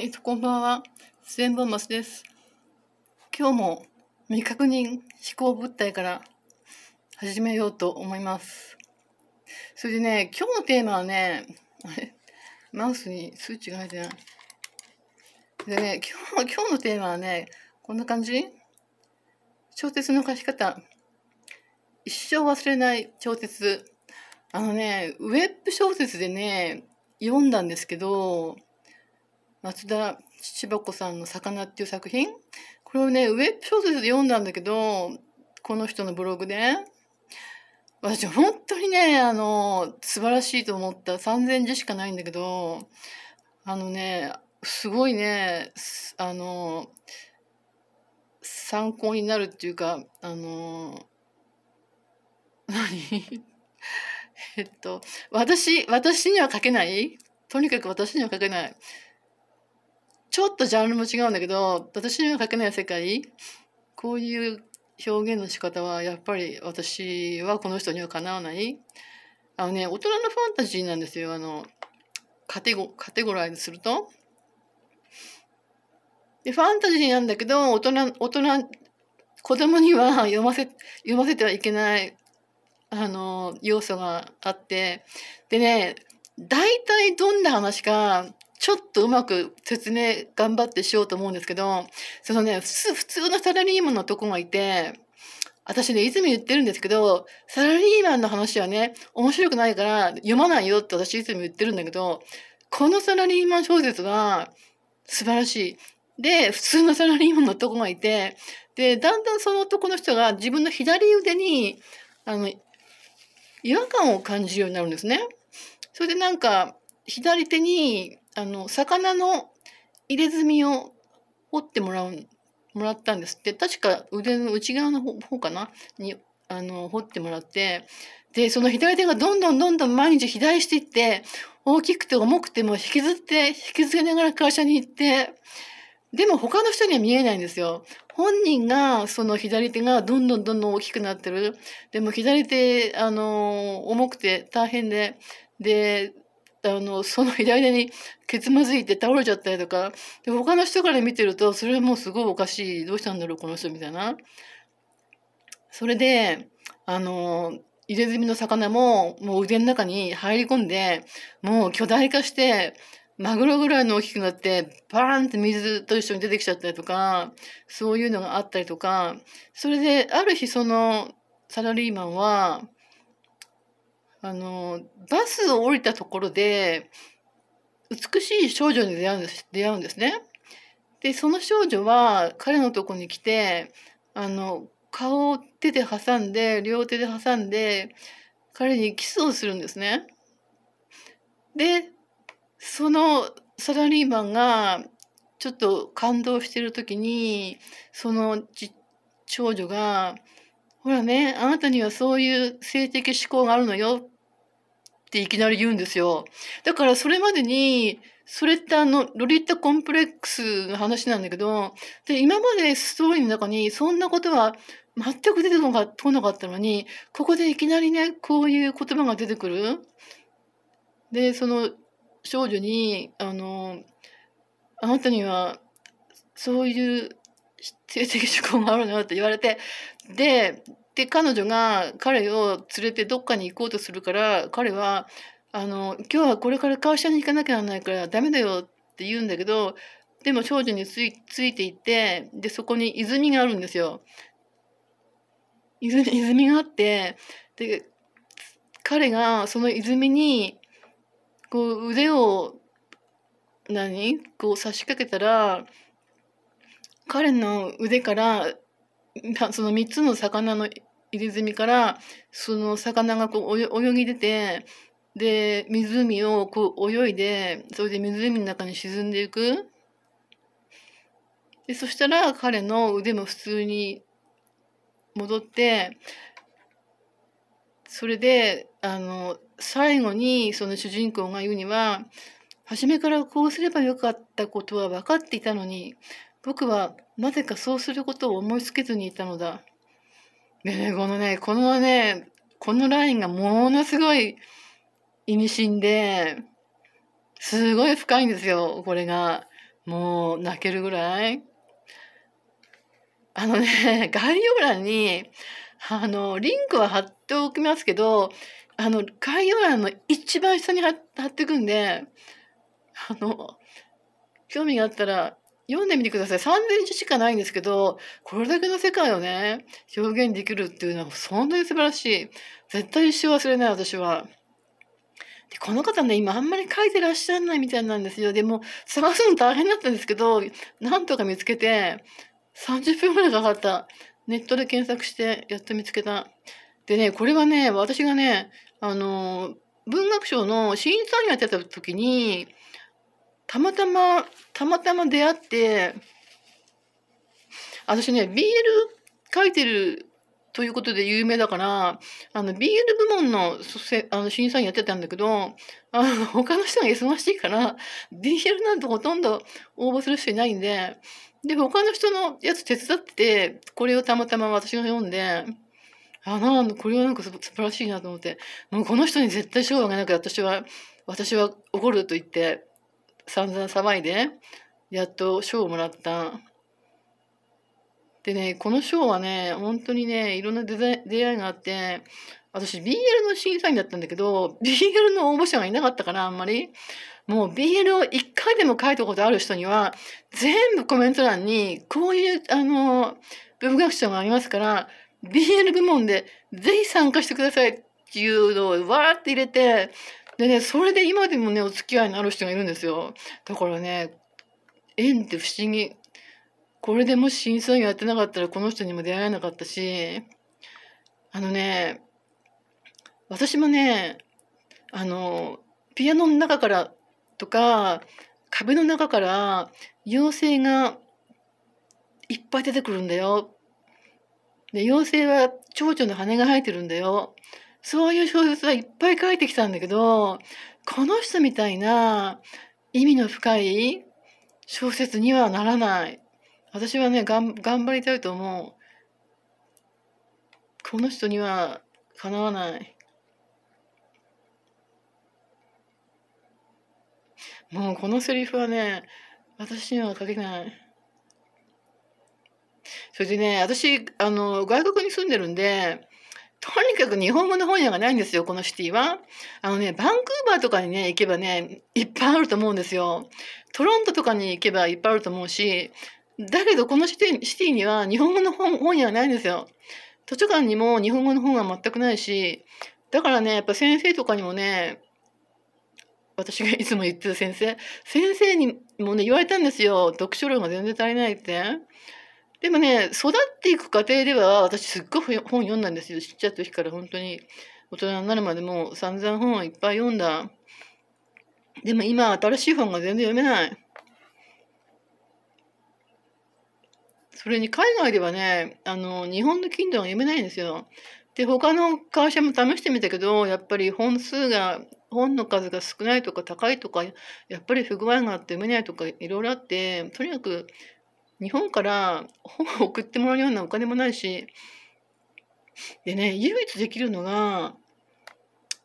えっ、ー、と、こんばんは。スエンボンマスです。今日も未確認思考物体から始めようと思います。それでね、今日のテーマはね、あれマウスに数値が入ってない。でね、今日、今日のテーマはね、こんな感じ小説の書き方。一生忘れない小説。あのね、ウェブ小説でね、読んだんですけど、松田柴子さんの「魚」っていう作品これをねウェブ小説で読んだんだけどこの人のブログで私本当にねあの素晴らしいと思った3,000字しかないんだけどあのねすごいねあの参考になるっていうかあの何 えっと私私には書けないとにかく私には書けないちょっとジャンルも違うんだけど私の書けない世界こういう表現の仕方はやっぱり私はこの人にはかなわないあのね大人のファンタジーなんですよあのカテゴカテゴライズすると。でファンタジーなんだけど大人大人子供には読ませ読ませてはいけないあの要素があってでね大体どんな話かちょっとうまく説明頑張ってしようと思うんですけど、そのね、普通、普通のサラリーマンのとこがいて、私ね、いつも言ってるんですけど、サラリーマンの話はね、面白くないから読まないよって私いつも言ってるんだけど、このサラリーマン小説は素晴らしい。で、普通のサラリーマンの男がいて、で、だんだんその男の人が自分の左腕に、あの、違和感を感じるようになるんですね。それでなんか、左手にあの、魚の入れ墨を掘ってもらう、もらったんですって、確か腕の内側の方かなに、あの、掘ってもらって、で、その左手がどんどんどんどん毎日肥大していって、大きくて重くても引きずって、引きずりながら会社に行って、でも他の人には見えないんですよ。本人が、その左手がどんどんどんどん大きくなってる。でも左手、あの、重くて大変で、で、あの、その左にけつまずいて倒れちゃったりとか、で、他の人から見てると、それはもうすごいおかしい。どうしたんだろう、この人、みたいな。それで、あの、入れ墨の魚も、もう腕の中に入り込んで、もう巨大化して、マグロぐらいの大きくなって、バーンって水と一緒に出てきちゃったりとか、そういうのがあったりとか、それで、ある日そのサラリーマンは、あのバスを降りたところで美しい少女に出会うんです出会うんですね。でその少女は彼のとこに来てあの顔を手で挟んで両手で挟んで彼にキスをするんですね。でそのサラリーマンがちょっと感動してる時にその少女がほらね、あなたにはそういう性的思考があるのよっていきなり言うんですよ。だからそれまでに、それってあの、ロリッタコンプレックスの話なんだけど、で、今までストーリーの中にそんなことは全く出てこなかったのに、ここでいきなりね、こういう言葉が出てくる。で、その少女に、あの、あなたにはそういう性的嗜好があるのよって言われて、で、で、彼女が彼を連れてどっかに行こうとするから、彼は、あの、今日はこれから会社に行かなきゃならないからダメだよって言うんだけど、でも少女についていって、で、そこに泉があるんですよ。泉、泉があって、で、彼がその泉に、こう腕を、何こう差し掛けたら、彼の腕からその3つの魚の入れ墨からその魚がこう泳ぎ出てで湖をこう泳いでそれで湖の中に沈んでいくでそしたら彼の腕も普通に戻ってそれであの最後にその主人公が言うには初めからこうすればよかったことは分かっていたのに僕はなぜかそうすることを思いつけずにいたのだ。ね、このね、このね、このラインがものすごい意味深で、すごい深いんですよ、これが。もう泣けるぐらい。あのね、概要欄に、あの、リンクは貼っておきますけど、あの、概要欄の一番下に貼っていくんで、あの、興味があったら読んでみてください。3000字しかないんですけど、これだけの世界をね、表現できるっていうのは本当に素晴らしい。絶対一生忘れない、私は。でこの方ね、今あんまり書いてらっしゃらないみたいなんですよ。でも、探すの大変だったんですけど、なんとか見つけて、30分くらいかかった。ネットで検索して、やっと見つけた。でね、これはね、私がね、あの、文学賞の審査員やってた時に、たまたま、たまたま出会って、私ね、BL 書いてるということで有名だから、あの、BL 部門のあの審査員やってたんだけど、あの、他の人が忙しいから、BL なんてほとんど応募する人いないんで、で、他の人のやつ手伝って、これをたまたま私が読んで、あ、なんこれはなんか素晴らしいなと思って、もうこの人に絶対賞をあげなきゃ私は、私は怒ると言って、散々騒いで、やっと賞をもらった。でね、この賞はね、本当にね、いろんな出会いがあって、私 BL の審査員だったんだけど、BL の応募者がいなかったから、あんまり。もう BL を1回でも書いたことある人には、全部コメント欄に、こういう、あの、文学賞がありますから、BL 部門で是非参加してくださいっていうのをわーって入れて、でね、それで今でもね、お付き合いのある人がいるんですよ。だからね、縁って不思議。これでもし審査員やってなかったらこの人にも出会えなかったし、あのね、私もね、あの、ピアノの中からとか、壁の中から妖精がいっぱい出てくるんだよ。で、妖精は蝶々の羽が生えてるんだよ。そういう小説はいっぱい書いてきたんだけど、この人みたいな意味の深い小説にはならない。私はね、がん頑張りたいと思う。この人にはかなわない。もうこのセリフはね、私には書けない。それでね、私、あの、外国に住んでるんで、とにかく日本語の本屋がないんですよ、このシティは。あのね、バンクーバーとかにね、行けばね、いっぱいあると思うんですよ。トロントとかに行けばいっぱいあると思うし、だけどこのシティシティには日本語の本本屋がないんですよ。図書館にも日本語の本は全くないし、だからね、やっぱ先生とかにもね、私がいつも言ってる先生、先生にもね、言われたんですよ。読書量が全然足りないって。でもね育っていく過程では私すっごい本読んだんですよちっちゃい時から本当に大人になるまでも散々本をいっぱい読んだでも今新しい本が全然読めないそれに海外ではねあの日本の金 i が読めないんですよで他の会社も試してみたけどやっぱり本数が本の数が少ないとか高いとかやっぱり不具合があって読めないとかいろいろあってとにかく日本から本を送ってもらうようなお金もないし、でね、唯一できるのが、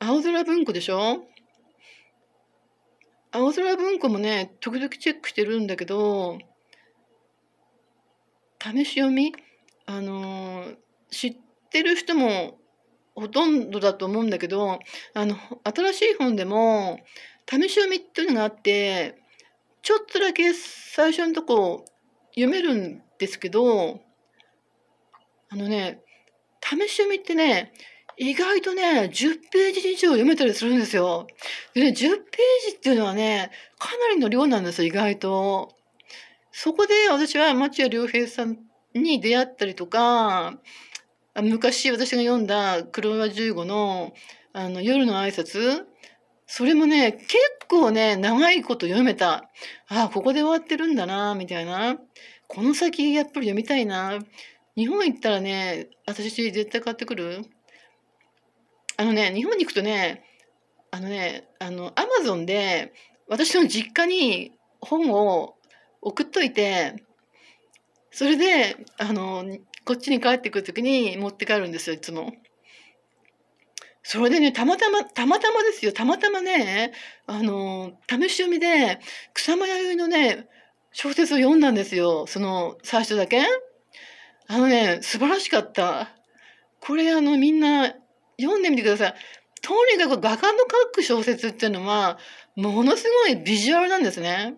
青空文庫でしょ青空文庫もね、時々チェックしてるんだけど、試し読みあの知ってる人もほとんどだと思うんだけど、あの、新しい本でも、試し読みっていうのがあって、ちょっとだけ最初のとこ読めるんですけど、あのね、試し読みってね、意外とね、10ページ以上読めたりするんですよ。でね、10ページっていうのはね、かなりの量なんですよ、意外と。そこで私は町屋良平さんに出会ったりとか、昔私が読んだ黒岩十五のあの夜の挨拶それもね、結構ね、長いこと読めた。ああ、ここで終わってるんだな、みたいな。この先、やっぱり読みたいな。日本行ったらね、私絶対買ってくる。あのね、日本に行くとね、あのね、あの、アマゾンで、私の実家に本を送っといて、それで、あの、こっちに帰ってくる時に持って帰るんですよ、いつも。それでね、たまたま、たまたまですよ、たまたまね、あの、試し読みで、草間彌生のね、小説を読んだんですよ、その、最初だけ。あのね、素晴らしかった。これ、あの、みんな、読んでみてください。とにかく画家の書く小説っていうのは、ものすごいビジュアルなんですね。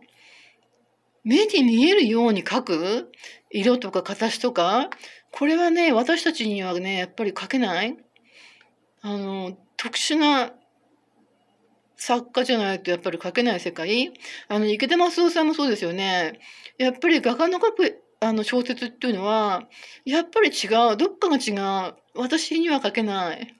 目に見えるように書く色とか形とか、これはね、私たちにはね、やっぱり書けない。あの特殊な作家じゃないとやっぱり描けない世界あの池田正夫さんもそうですよねやっぱり画家の描くあの小説っていうのはやっぱり違うどっかが違う私には書けない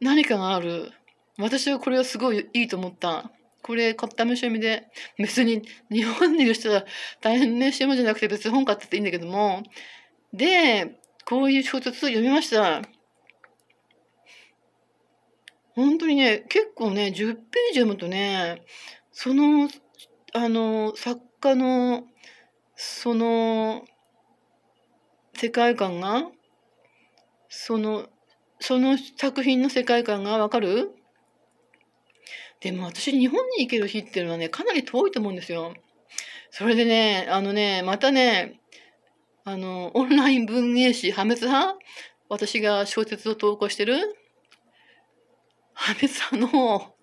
何かがある私はこれはすごいいいと思ったこれ買った試し読みで別に日本にいる人は大変ねしてじゃなくて別に本買ってていいんだけどもでこういう小説を読みました本当にね、結構ね、10ページ読むとね、その、あの、作家の、その、世界観が、その、その作品の世界観がわかるでも私、日本に行ける日っていうのはね、かなり遠いと思うんですよ。それでね、あのね、またね、あの、オンライン文芸誌破滅派私が小説を投稿してる安倍さんの合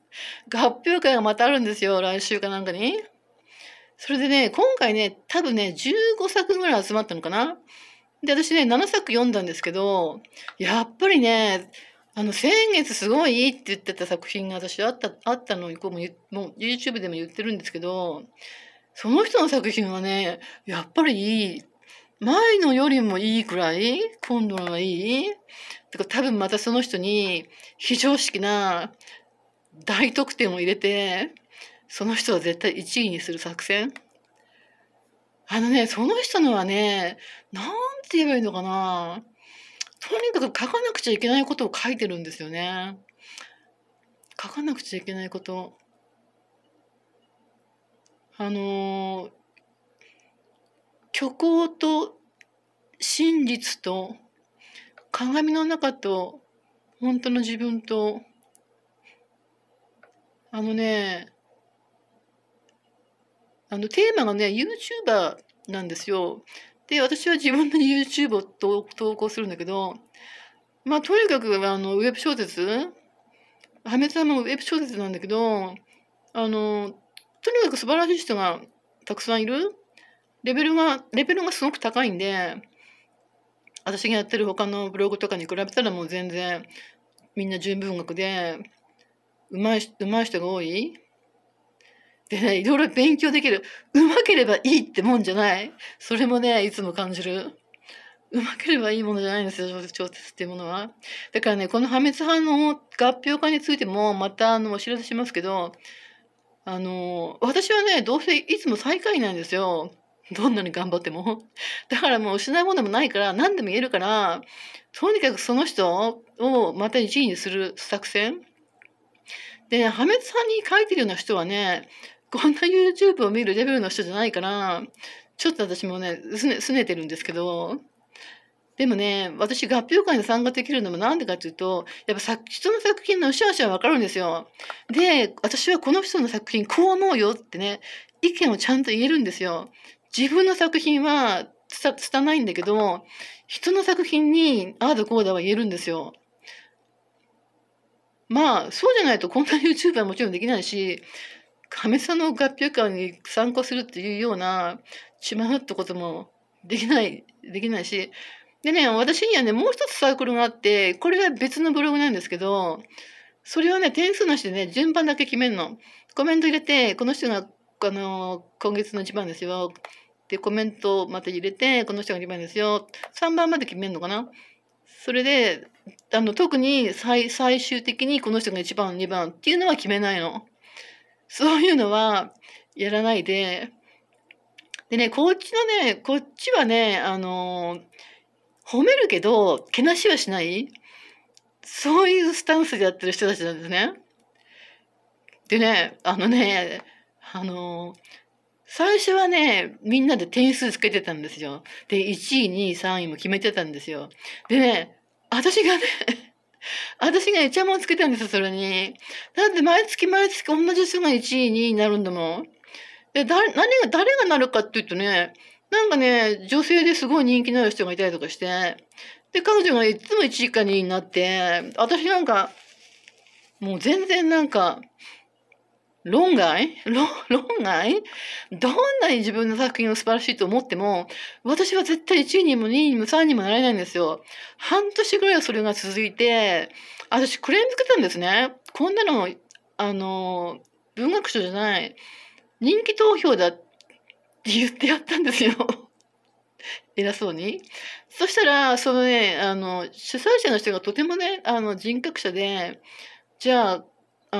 表会がまたあるんですよ、来週かなんかに。それでね、今回ね、多分ね、15作ぐらい集まったのかな。で、私ね、7作読んだんですけど、やっぱりね、あの、先月すごいいいって言ってた作品が私あった、あったのをこうも、もう YouTube でも言ってるんですけど、その人の作品はね、やっぱりいい。前のよりもいいくらい今度はいいか多分またその人に非常識な大得点を入れて、その人は絶対1位にする作戦あのね、その人のはね、なんて言えばいいのかな。とにかく書かなくちゃいけないことを書いてるんですよね。書かなくちゃいけないこと。あのー、虚構と真実と鏡の中と本当の自分とあのねあのテーマがね YouTuber なんですよ。で私は自分の YouTube を投稿するんだけどまあとにかくあのウェブ小説破滅はもうウェブ小説なんだけどあのとにかく素晴らしい人がたくさんいるレベルがレベルがすごく高いんで私がやってる他のブログとかに比べたらもう全然みんな純文学でうまいい人が多いでねいろいろ勉強できるうまければいいってもんじゃないそれもねいつも感じる。うまければいいものじゃないんですよ小説っていうものは。だからねこの破滅反応合評化についてもまたあのお知らせしますけどあの私はねどうせいつも最下位なんですよ。どんなに頑張っても。だからもう失うものもないから何でも言えるから、とにかくその人をまた1位にする作戦。で、破滅さんに書いてるような人はね、こんな YouTube を見るレベルの人じゃないから、ちょっと私もね、すね、すねてるんですけど、でもね、私、合評会に参加できるのもなんでかっていうと、やっぱ作人の作品のうしゃうしゃわかるんですよ。で、私はこの人の作品こう思うよってね、意見をちゃんと言えるんですよ。自分の作品はつたないんだけど、人の作品にああだこうだは言えるんですよ。まあ、そうじゃないとこんな YouTuber はもちろんできないし、亀さんの合併感に参考するっていうような、ちまうってこともできない、できないし。でね、私にはね、もう一つサークルがあって、これは別のブログなんですけど、それはね、点数なしでね、順番だけ決めるの。コメント入れて、この人が、あの、今月の一番ですよ。で、コメントをまた入れて、この人が2番ですよ。3番まで決めるのかなそれで、あの、特に最、最終的にこの人が1番、2番っていうのは決めないの。そういうのはやらないで、でね、こっちのね、こっちはね、あの褒めるけど、けなしはしない。そういうスタンスでやってる人たちなんですね。でね、あのね、あの最初はね、みんなで点数つけてたんですよ。で、1位、2位、3位も決めてたんですよ。でね、私がね 私がエチャモンつけたんですよ、それに。だって毎月毎月同じ人が1位、2位になるんだもん。で、誰、何が、誰がなるかっていうとね、なんかね、女性ですごい人気のある人がいたりとかして、で、彼女がいつも1位か2位になって、私なんか、もう全然なんか、論外論外どんなに自分の作品を素晴らしいと思っても、私は絶対1位にも2位にも3位にもなれないんですよ。半年ぐらいはそれが続いて、私クレームつけたんですね。こんなの、あの、文学賞じゃない、人気投票だって言ってやったんですよ。偉そうに。そしたら、そのね、あの、主催者の人がとてもね、あの、人格者で、じゃあ、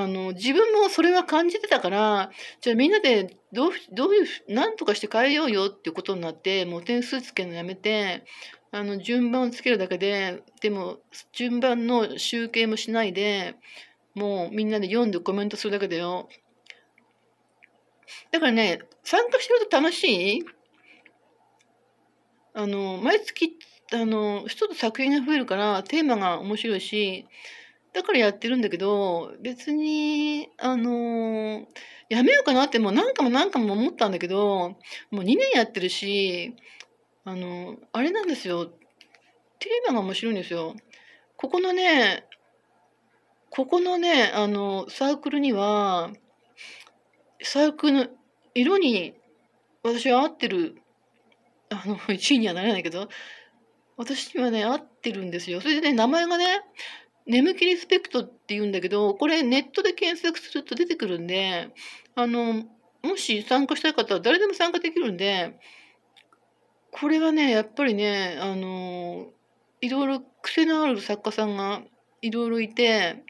あの自分もそれは感じてたからじゃあみんなでどうどういう何とかして変えようよっていうことになってもう点数つけるのやめてあの順番をつけるだけででも順番の集計もしないでもうみんなで読んでコメントするだけだよ。だからね参加してると楽しいあの毎月あの一つ作品が増えるからテーマが面白いしだからやってるんだけど、別に、あのー、やめようかなってもう何回も何回も思ったんだけど、もう2年やってるし、あのー、あれなんですよ。テーマが面白いんですよ。ここのね、ここのね、あのー、サークルには、サークルの色に私は合ってる、あの、1 位にはなれないけど、私にはね、合ってるんですよ。それでね、名前がね、眠気リスペクトっていうんだけどこれネットで検索すると出てくるんであのもし参加したい方は誰でも参加できるんでこれはねやっぱりねあのいろいろ癖のある作家さんがいろいろいて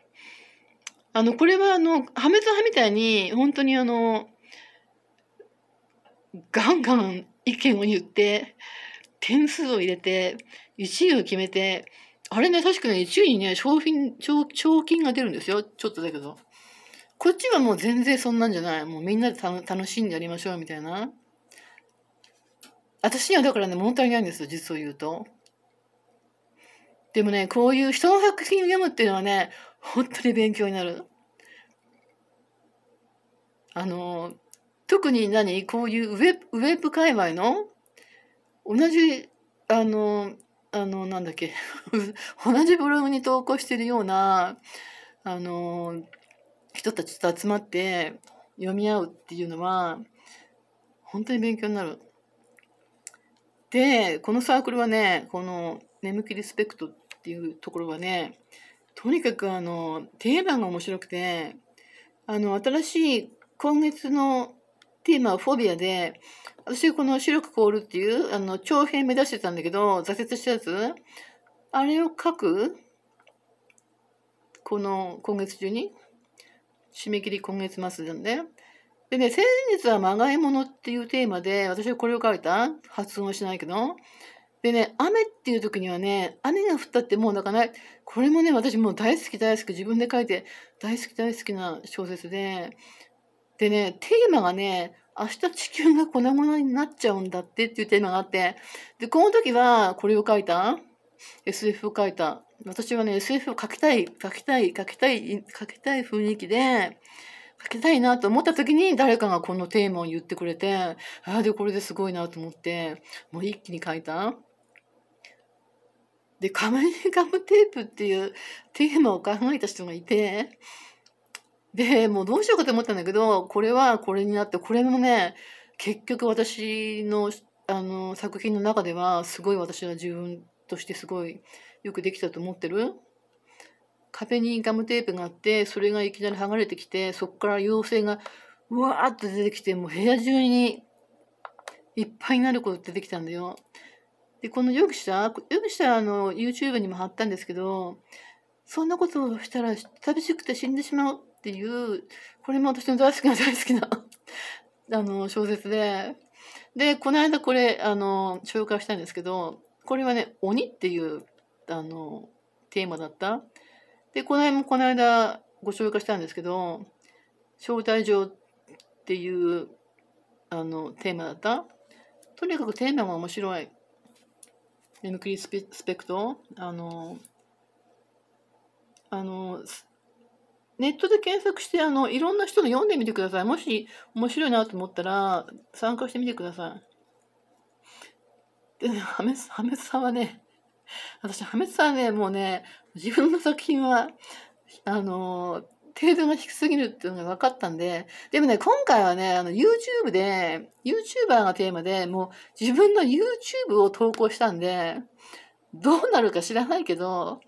あのこれはあの破滅派みたいに本当にあのガンガン意見を言って点数を入れて1位を決めてあれね、確かに、ね、1位にね、賞品、賞、賞金が出るんですよ。ちょっとだけど。こっちはもう全然そんなんじゃない。もうみんなで楽しんでやりましょうみたいな。私にはだからね、物足りないんですよ、実を言うと。でもね、こういう人の作品を読むっていうのはね、本当に勉強になる。あの、特に何こういうウェブ、ウェブ界隈の同じ、あの、あの、なんだっけ、同じブログに投稿してるような、あの、人たちと集まって読み合うっていうのは、本当に勉強になる。で、このサークルはね、この、眠気リスペクトっていうところはね、とにかくあの、定番が面白くて、あの、新しい今月のテーマはフォビアで、私この白く凍るっていう、あの、長編目指してたんだけど、挫折したやつ、あれを書くこの、今月中に締め切り今月末なんで。でね、先日はまがいものっていうテーマで、私はこれを書いた発音しないけど。でね、雨っていう時にはね、雨が降ったってもう泣かない。これもね、私もう大好き大好き自分で書いて、大好き大好きな小説で、でね、テーマがね、明日地球が粉々になっちゃうんだってっていうテーマがあって、で、この時はこれを書いた ?SF を書いた。私はね、SF を書きたい、書きたい、書きたい、書きたい雰囲気で、書きたいなと思った時に誰かがこのテーマを言ってくれて、ああ、で、これですごいなと思って、もう一気に書いた。で、ム面ガムテープっていうテーマを考えた人がいて、で、もうどうしようかと思ったんだけど、これはこれになって、これもね、結局私の、あの、作品の中では、すごい私は自分としてすごいよくできたと思ってる壁にガムテープがあって、それがいきなり剥がれてきて、そこから妖精が、うわーっと出てきて、もう部屋中にいっぱいになること出てきたんだよ。で、このよくしたよくしたあの、YouTube にも貼ったんですけど、そんなことをしたら寂しくて死んでしまうっていう、これも私の大好きな大好きな あの、小説で、で、この間これ、あの、紹介したんですけど、これはね、鬼っていう、あの、テーマだった。で、この辺もこの間ご紹介したんですけど、招待状っていう、あの、テーマだった。とにかくテーマが面白い。眠くりスペクトあの、あの、ネットで検索してあのいろんな人の読んでみてください。もし面白いなと思ったら参加してみてください。でね、ハメハメさんはね、私、ハメさんね、もうね、自分の作品は、あの、程度が低すぎるっていうのが分かったんで、でもね、今回はね、あの、YouTube で、YouTuber がテーマで、もう自分の YouTube を投稿したんで、どうなるか知らないけど、